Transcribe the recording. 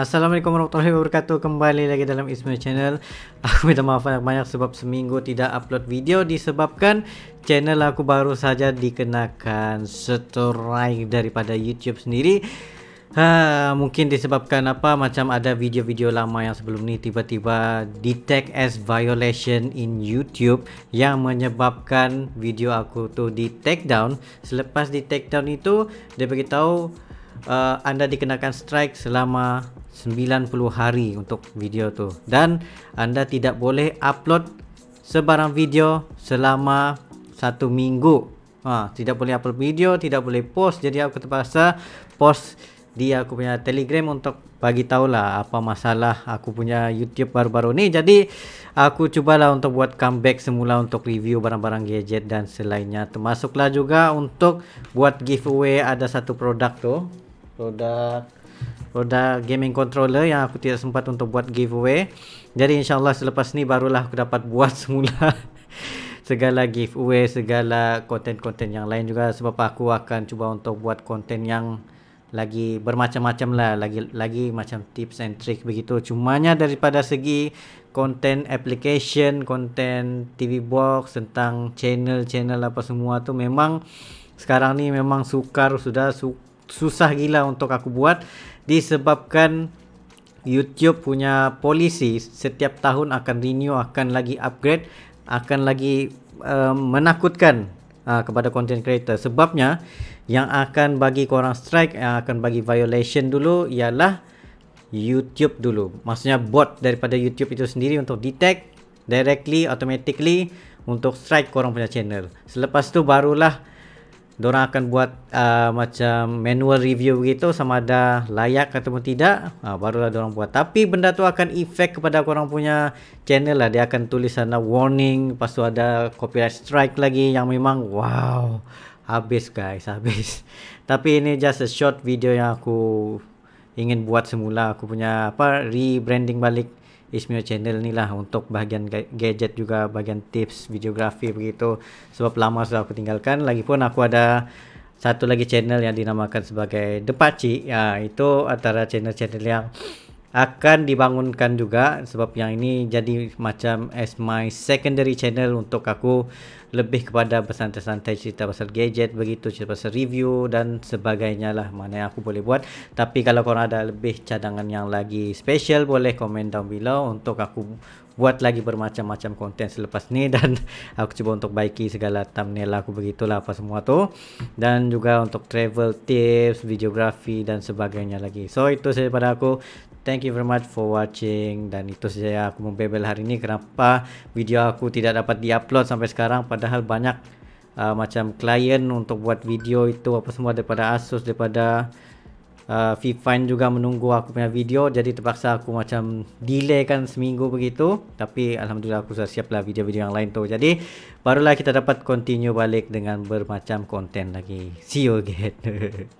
Assalamualaikum warahmatullahi wabarakatuh Kembali lagi dalam Ismail Channel Aku minta maaf banyak-banyak sebab seminggu tidak upload video Disebabkan channel aku baru saja dikenakan strike daripada YouTube sendiri ha, Mungkin disebabkan apa macam ada video-video lama yang sebelum ni Tiba-tiba detect as violation in YouTube Yang menyebabkan video aku tu di take Selepas di take itu Dia beritahu tahu uh, anda dikenakan strike selama 90 hari untuk video tu dan anda tidak boleh upload sebarang video selama satu minggu ha, tidak boleh upload video tidak boleh post jadi aku terpaksa post di aku punya telegram untuk bagi tahu lah apa masalah aku punya YouTube baru-baru ni jadi aku cubalah untuk buat comeback semula untuk review barang-barang gadget dan selainnya termasuklah juga untuk buat giveaway ada satu produk tu produk produk gaming controller yang aku tidak sempat untuk buat giveaway. Jadi insyaallah selepas ni barulah aku dapat buat semula segala giveaway, segala konten-konten yang lain juga sebab aku akan cuba untuk buat konten yang lagi bermacam-macam lah lagi lagi macam tips and trick begitu cumanya daripada segi konten application konten TV box tentang channel-channel apa semua tu memang sekarang ni memang sukar sudah sukar susah gila untuk aku buat disebabkan YouTube punya polisi setiap tahun akan renew akan lagi upgrade akan lagi um, menakutkan uh, kepada content creator sebabnya yang akan bagi korang strike yang akan bagi violation dulu ialah YouTube dulu maksudnya bot daripada YouTube itu sendiri untuk detect directly automatically untuk strike korang punya channel selepas tu barulah Diorang akan buat uh, macam manual review begitu sama ada layak ataupun tidak. Uh, barulah diorang buat. Tapi benda tu akan efek kepada korang punya channel lah. Dia akan tulis sana warning. Lepas tu ada copyright strike lagi yang memang wow. Habis guys, habis. Tapi ini just a short video yang aku ingin buat semula. Aku punya apa rebranding balik Ismio channel ni lah untuk bahagian gadget juga bahagian tips videografi begitu sebab lama sudah aku tinggalkan lagipun aku ada satu lagi channel yang dinamakan sebagai The Pakcik ya, itu antara channel-channel yang uh, akan dibangunkan juga sebab yang ini jadi macam as my secondary channel untuk aku lebih kepada bersantai-santai cerita pasal gadget begitu cerita pasal review dan sebagainya lah mana yang aku boleh buat tapi kalau korang ada lebih cadangan yang lagi special boleh komen down below untuk aku buat lagi bermacam-macam konten selepas ni dan aku cuba untuk baiki segala thumbnail aku begitulah apa semua tu dan juga untuk travel tips, videografi dan sebagainya lagi. So itu saja pada aku thank you very much for watching dan itu saja aku membebel hari ini kenapa video aku tidak dapat diupload sampai sekarang padahal banyak uh, macam klien untuk buat video itu apa semua daripada Asus daripada uh, VFine juga menunggu aku punya video jadi terpaksa aku macam delay kan seminggu begitu tapi alhamdulillah aku sudah siaplah video-video yang lain tu jadi barulah kita dapat continue balik dengan bermacam konten lagi see you again